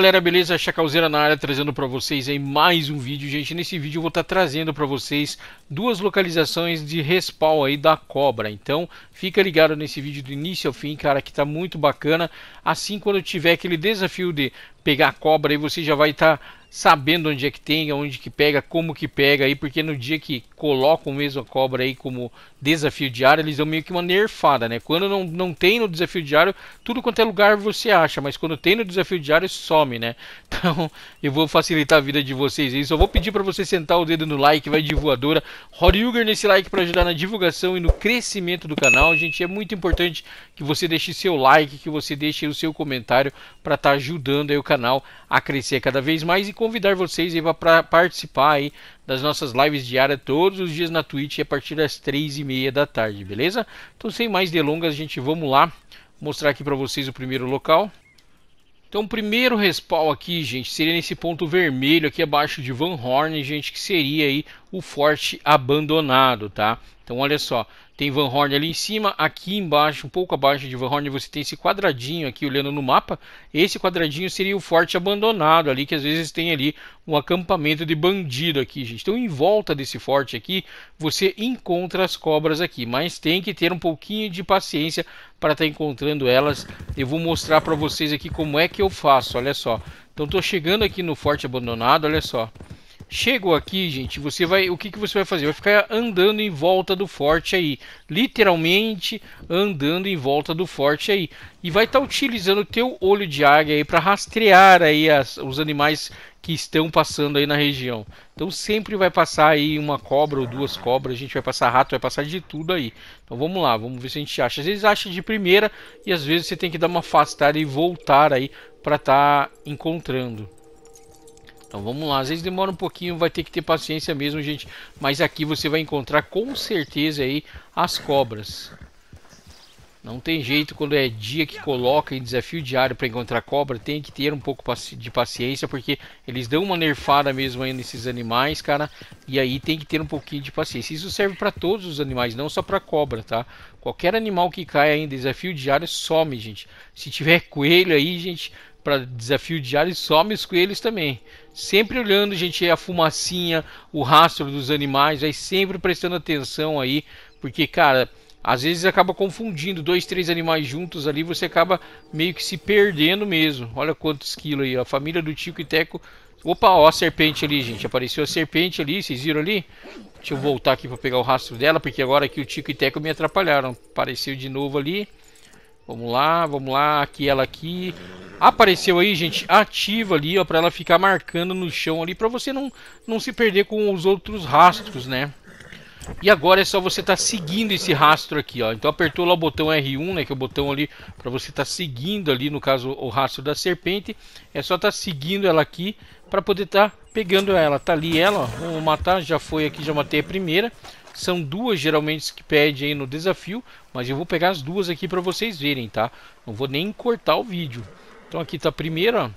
galera, beleza? Chacalzeira na área trazendo para vocês aí mais um vídeo, gente. Nesse vídeo eu vou estar tá trazendo para vocês duas localizações de respawn aí da cobra. Então, fica ligado nesse vídeo do início ao fim, cara, que tá muito bacana. Assim, quando tiver aquele desafio de pegar a cobra aí, você já vai estar... Tá sabendo onde é que tem, onde que pega, como que pega aí, porque no dia que colocam mesmo a cobra aí como desafio diário, eles dão meio que uma nerfada, né? Quando não, não tem no desafio diário, tudo quanto é lugar você acha, mas quando tem no desafio diário, some, né? Então, eu vou facilitar a vida de vocês aí, só vou pedir para você sentar o dedo no like, vai de voadora. Horiuger nesse like para ajudar na divulgação e no crescimento do canal, gente, é muito importante que você deixe seu like, que você deixe o seu comentário para estar tá ajudando aí o canal a crescer cada vez mais e convidar vocês para participar aí das nossas lives diárias todos os dias na Twitch a partir das três e meia da tarde, beleza? Então sem mais delongas, gente, vamos lá mostrar aqui para vocês o primeiro local. Então o primeiro respawn aqui, gente, seria nesse ponto vermelho aqui abaixo de Van Horn, gente, que seria aí o forte abandonado, tá? Então olha só, tem Van Horn ali em cima, aqui embaixo, um pouco abaixo de Van Horn, você tem esse quadradinho aqui olhando no mapa. Esse quadradinho seria o forte abandonado ali, que às vezes tem ali um acampamento de bandido aqui, gente. Então, em volta desse forte aqui, você encontra as cobras aqui, mas tem que ter um pouquinho de paciência para estar tá encontrando elas. Eu vou mostrar para vocês aqui como é que eu faço, olha só. Então, estou chegando aqui no forte abandonado, olha só. Chegou aqui, gente, você vai, o que, que você vai fazer? Vai ficar andando em volta do forte aí, literalmente andando em volta do forte aí, e vai estar tá utilizando o teu olho de águia aí para rastrear aí as, os animais que estão passando aí na região. Então sempre vai passar aí uma cobra ou duas cobras, a gente vai passar rato, vai passar de tudo aí. Então vamos lá, vamos ver se a gente acha. Às vezes acha de primeira e às vezes você tem que dar uma afastada e voltar aí para estar tá encontrando. Então vamos lá, às vezes demora um pouquinho, vai ter que ter paciência mesmo, gente. Mas aqui você vai encontrar com certeza aí as cobras. Não tem jeito quando é dia que coloca em desafio diário para encontrar cobra, tem que ter um pouco de paciência, porque eles dão uma nerfada mesmo aí nesses animais, cara, e aí tem que ter um pouquinho de paciência. Isso serve para todos os animais, não só para cobra, tá? Qualquer animal que caia em desafio diário some, gente. Se tiver coelho aí, gente, para desafio diário e some os coelhos também. Sempre olhando, gente, a fumacinha, o rastro dos animais, aí sempre prestando atenção aí, porque, cara, às vezes acaba confundindo dois, três animais juntos ali, você acaba meio que se perdendo mesmo. Olha quantos quilos aí, a família do Tico e Teco. Opa, ó a serpente ali, gente. Apareceu a serpente ali, vocês viram ali? Deixa eu voltar aqui para pegar o rastro dela, porque agora aqui o Tico e Teco me atrapalharam. Apareceu de novo ali. Vamos lá, vamos lá, aqui ela aqui. Apareceu aí, gente, ativa ali, ó, para ela ficar marcando no chão ali para você não não se perder com os outros rastros, né? E agora é só você estar tá seguindo esse rastro aqui, ó. Então apertou lá o botão R1, né, que é o botão ali para você estar tá seguindo ali, no caso, o rastro da serpente. É só estar tá seguindo ela aqui para poder estar tá pegando ela. Tá ali ela, ó, vou matar, já foi aqui, já matei a primeira. São duas geralmente que pede aí no desafio, mas eu vou pegar as duas aqui para vocês verem, tá? Não vou nem cortar o vídeo. Então aqui tá a primeira, ó.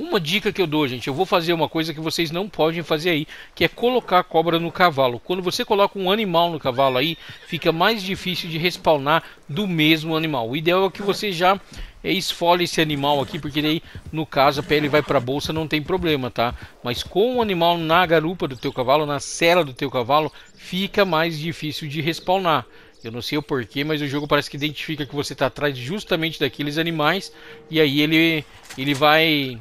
Uma dica que eu dou, gente, eu vou fazer uma coisa que vocês não podem fazer aí, que é colocar a cobra no cavalo. Quando você coloca um animal no cavalo aí, fica mais difícil de respawnar do mesmo animal. O ideal é que você já eh, esfole esse animal aqui, porque daí, no caso, a pele vai para bolsa, não tem problema, tá? Mas com o animal na garupa do teu cavalo, na cela do teu cavalo, fica mais difícil de respawnar. Eu não sei o porquê, mas o jogo parece que identifica que você está atrás justamente daqueles animais e aí ele ele vai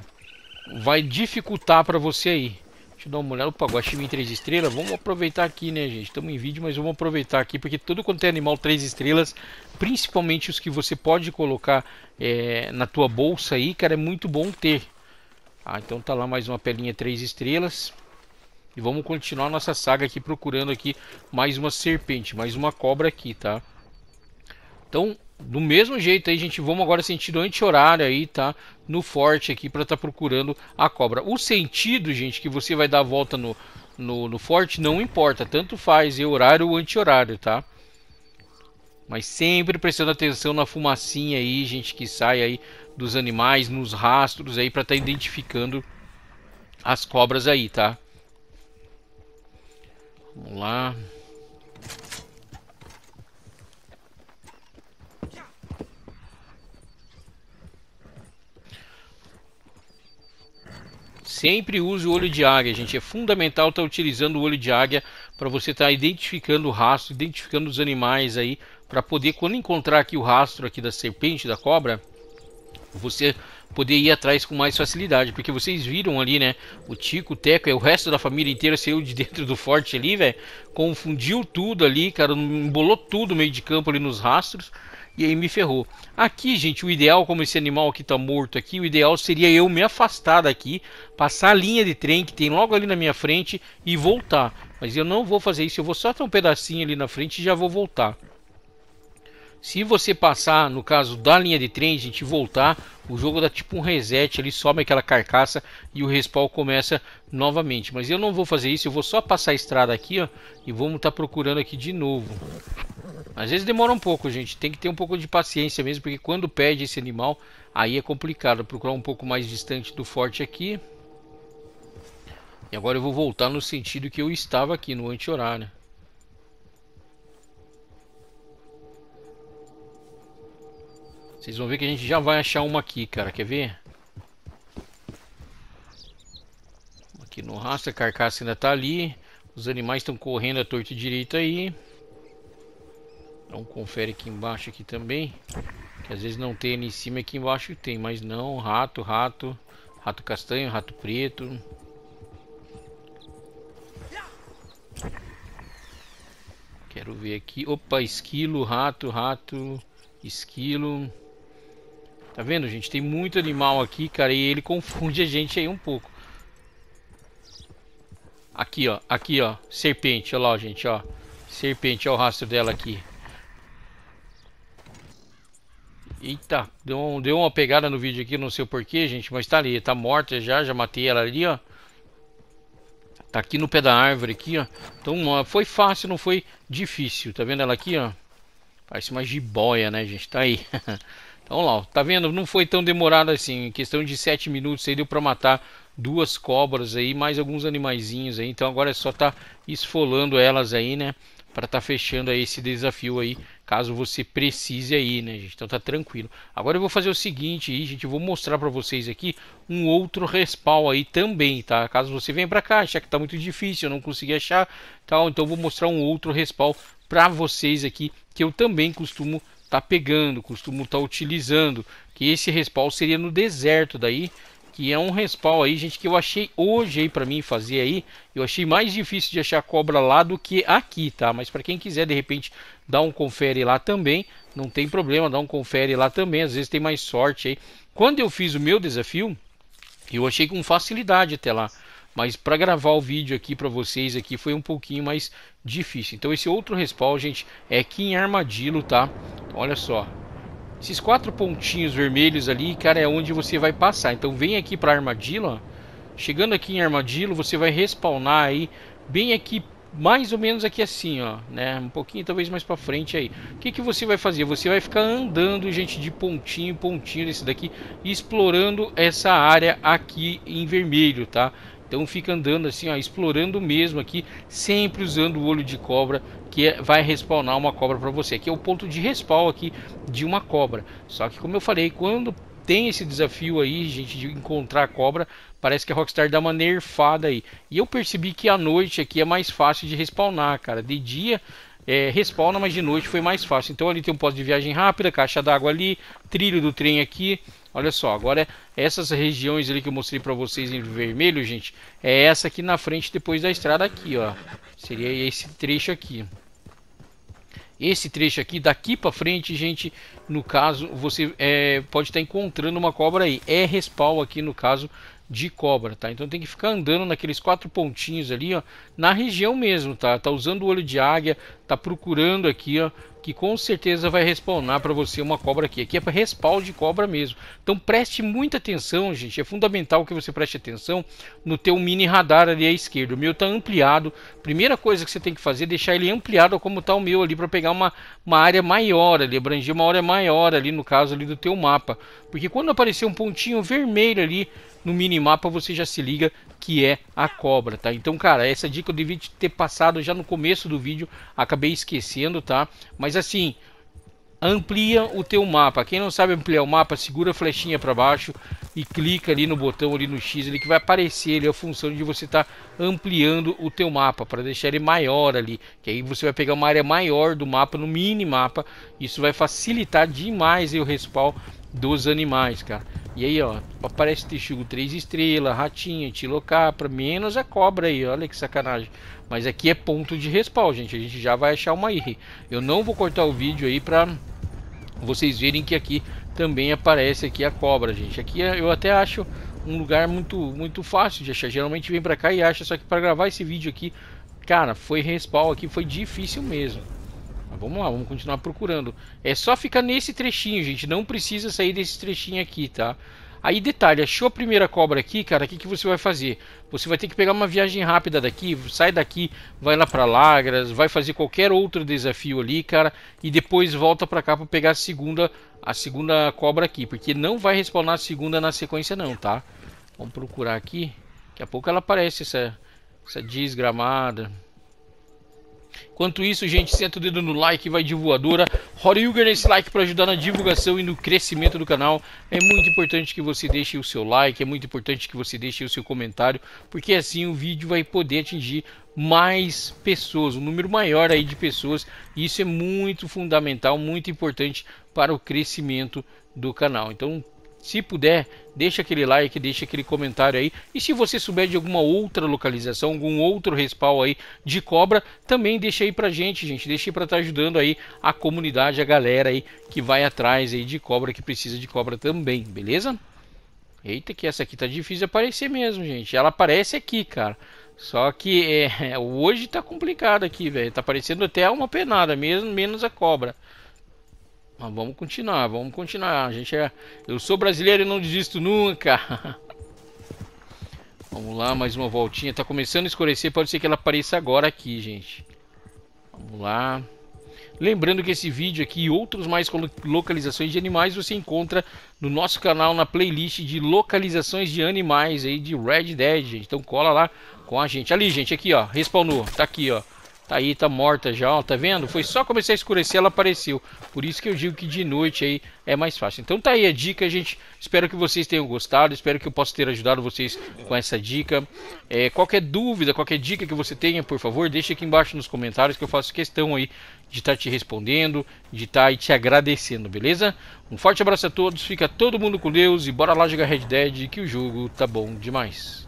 vai dificultar para você aí. Deixa eu dar uma olhada. Opa, guaxinim 3 estrelas. Vamos aproveitar aqui, né, gente? Estamos em vídeo, mas vamos aproveitar aqui, porque tudo quanto é animal 3 estrelas, principalmente os que você pode colocar é, na tua bolsa aí, cara, é muito bom ter. Ah, então tá lá mais uma pelinha 3 estrelas. E vamos continuar nossa saga aqui procurando aqui mais uma serpente, mais uma cobra aqui, tá? Então, do mesmo jeito aí, gente, vamos agora sentido anti-horário aí, tá? No forte aqui para estar tá procurando a cobra. O sentido, gente, que você vai dar a volta no, no, no forte não importa, tanto faz, é horário ou anti-horário, tá? Mas sempre prestando atenção na fumacinha aí, gente, que sai aí dos animais, nos rastros aí para estar tá identificando as cobras aí, tá? Vamos lá. Sempre use o olho de águia, gente. É fundamental estar tá utilizando o olho de águia para você estar tá identificando o rastro, identificando os animais aí, para poder quando encontrar aqui o rastro aqui da serpente, da cobra, você poder ir atrás com mais facilidade, porque vocês viram ali, né? O Tico, o Teco e é o resto da família inteira saiu de dentro do forte ali, velho. Confundiu tudo ali, cara, embolou tudo meio de campo ali nos rastros e aí me ferrou. Aqui, gente, o ideal, como esse animal aqui está morto aqui, o ideal seria eu me afastar daqui, passar a linha de trem que tem logo ali na minha frente e voltar. Mas eu não vou fazer isso, eu vou só ter um pedacinho ali na frente e já vou voltar. Se você passar, no caso da linha de trem, a gente voltar, o jogo dá tipo um reset, ele sobe aquela carcaça e o respawn começa novamente. Mas eu não vou fazer isso, eu vou só passar a estrada aqui, ó, e vamos estar tá procurando aqui de novo. Às vezes demora um pouco, gente, tem que ter um pouco de paciência mesmo, porque quando perde esse animal, aí é complicado. procurar um pouco mais distante do forte aqui. E agora eu vou voltar no sentido que eu estava aqui, no anti-horário. Vocês vão ver que a gente já vai achar uma aqui, cara. Quer ver? Aqui no rastro, a carcaça ainda tá ali. Os animais estão correndo à torta direita aí. Então confere aqui embaixo aqui também. Que às vezes não tem ali em cima, aqui embaixo tem. Mas não, rato, rato. Rato castanho, rato preto. Quero ver aqui. Opa, esquilo, rato, rato, esquilo. Tá vendo, gente? Tem muito animal aqui, cara, e ele confunde a gente aí um pouco. Aqui, ó. Aqui, ó. Serpente, ó lá, gente, ó. Serpente, ó o rastro dela aqui. Eita, deu, um, deu uma pegada no vídeo aqui, não sei o porquê, gente, mas tá ali, tá morta já, já matei ela ali, ó. Tá aqui no pé da árvore aqui, ó. Então, ó, foi fácil, não foi difícil. Tá vendo ela aqui, ó? Parece uma jiboia, né, gente? Tá aí. Então lá, tá vendo? Não foi tão demorado assim. Em questão de 7 minutos aí deu para matar duas cobras aí, mais alguns animaizinhos aí. Então agora é só tá esfolando elas aí, né? Para tá fechando aí esse desafio aí, caso você precise aí, né, gente? Então tá tranquilo. Agora eu vou fazer o seguinte aí, gente, eu vou mostrar para vocês aqui um outro respawn aí também, tá? Caso você venha para cá, achar que tá muito difícil, eu não consegui achar, tal, então eu vou mostrar um outro respawn para vocês aqui que eu também costumo tá pegando, costumo estar tá utilizando, que esse respawn seria no deserto daí, que é um respawn aí, gente, que eu achei hoje aí para mim fazer aí, eu achei mais difícil de achar cobra lá do que aqui, tá? Mas para quem quiser de repente dar um confere lá também, não tem problema, dá um confere lá também, às vezes tem mais sorte aí. Quando eu fiz o meu desafio, eu achei com facilidade até lá mas para gravar o vídeo aqui para vocês aqui foi um pouquinho mais difícil. Então esse outro respawn, gente, é aqui em armadilho, tá? Olha só. Esses quatro pontinhos vermelhos ali, cara, é onde você vai passar. Então vem aqui para ó. Chegando aqui em armadilho, você vai respawnar aí bem aqui mais ou menos aqui assim, ó, né? Um pouquinho talvez mais para frente aí. O que que você vai fazer? Você vai ficar andando, gente, de pontinho em pontinho nesse daqui, explorando essa área aqui em vermelho, tá? Então fica andando assim, ó, explorando mesmo aqui, sempre usando o olho de cobra que é, vai respawnar uma cobra para você. Aqui é o ponto de respawn aqui de uma cobra. Só que como eu falei, quando tem esse desafio aí, gente, de encontrar a cobra, parece que a Rockstar dá uma nerfada aí. E eu percebi que à noite aqui é mais fácil de respawnar, cara. De dia é, respawna, mas de noite foi mais fácil. Então ali tem um posto de viagem rápida, caixa d'água ali, trilho do trem aqui, Olha só, agora é essas regiões ali que eu mostrei para vocês em vermelho, gente, é essa aqui na frente depois da estrada aqui, ó. Seria esse trecho aqui. Esse trecho aqui, daqui para frente, gente, no caso, você é, pode estar tá encontrando uma cobra aí. É respawn aqui, no caso, de cobra, tá? Então tem que ficar andando naqueles quatro pontinhos ali, ó, na região mesmo, tá? Tá usando o olho de águia, tá procurando aqui, ó, que com certeza vai respawnar para você uma cobra aqui. Aqui é para respawn de cobra mesmo. Então preste muita atenção, gente. É fundamental que você preste atenção no teu mini radar ali à esquerda. O meu está ampliado. Primeira coisa que você tem que fazer é deixar ele ampliado como está o meu ali para pegar uma, uma área maior ali, abranger uma área maior ali no caso ali do teu mapa. Porque quando aparecer um pontinho vermelho ali no mini mapa você já se liga que é a cobra, tá? Então, cara, essa dica eu devia ter passado já no começo do vídeo, acabei esquecendo, tá? Mas assim, amplia o teu mapa. Quem não sabe ampliar o mapa, segura a flechinha para baixo e clica ali no botão ali no X ali que vai aparecer ali a função de você estar tá ampliando o teu mapa para deixar ele maior ali, que aí você vai pegar uma área maior do mapa no mini mapa. Isso vai facilitar demais o respawn dos animais, cara. E aí, ó, aparece texugo três estrelas, ratinho, tilocapra, menos a é cobra aí, olha que sacanagem. Mas aqui é ponto de respawn, gente, a gente já vai achar uma aí. Eu não vou cortar o vídeo aí pra vocês verem que aqui também aparece aqui a cobra, gente. Aqui é, eu até acho um lugar muito, muito fácil de achar, geralmente vem pra cá e acha, só que pra gravar esse vídeo aqui, cara, foi respawn aqui, foi difícil mesmo. Mas vamos lá, vamos continuar procurando. É só ficar nesse trechinho, gente. Não precisa sair desse trechinho aqui, tá? Aí detalhe, achou a primeira cobra aqui, cara, o que, que você vai fazer? Você vai ter que pegar uma viagem rápida daqui, sai daqui, vai lá para Lagras, vai fazer qualquer outro desafio ali, cara, e depois volta para cá para pegar a segunda, a segunda cobra aqui, porque não vai respawnar a segunda na sequência não, tá? Vamos procurar aqui, daqui a pouco ela aparece essa, essa desgramada. Enquanto isso, gente, senta o dedo no like, vai de voadora. Horiuger nesse like para ajudar na divulgação e no crescimento do canal. É muito importante que você deixe o seu like, é muito importante que você deixe o seu comentário, porque assim o vídeo vai poder atingir mais pessoas, um número maior aí de pessoas. E isso é muito fundamental, muito importante para o crescimento do canal. Então, se puder, deixa aquele like, deixa aquele comentário aí. E se você souber de alguma outra localização, algum outro respawn aí de cobra, também deixa aí pra gente, gente. Deixa aí pra estar tá ajudando aí a comunidade, a galera aí que vai atrás aí de cobra, que precisa de cobra também, beleza? Eita, que essa aqui tá difícil de aparecer mesmo, gente. Ela aparece aqui, cara. Só que é, hoje tá complicado aqui, velho. Tá aparecendo até uma penada, mesmo menos a cobra. Mas vamos continuar, vamos continuar. A gente é... Eu sou brasileiro e não desisto nunca. vamos lá, mais uma voltinha. Tá começando a escurecer, pode ser que ela apareça agora aqui, gente. Vamos lá. Lembrando que esse vídeo aqui e outros mais localizações de animais você encontra no nosso canal na playlist de localizações de animais aí de Red Dead, gente. Então cola lá com a gente. Ali, gente, aqui, ó, respawnou. Tá aqui, ó. Tá aí, tá morta já, ó, tá vendo? Foi só começar a escurecer, ela apareceu. Por isso que eu digo que de noite aí é mais fácil. Então tá aí a dica, gente. Espero que vocês tenham gostado, espero que eu possa ter ajudado vocês com essa dica. É, qualquer dúvida, qualquer dica que você tenha, por favor, deixa aqui embaixo nos comentários que eu faço questão aí de estar tá te respondendo, de estar tá aí te agradecendo, beleza? Um forte abraço a todos, fica todo mundo com Deus e bora lá jogar Red Dead que o jogo tá bom demais.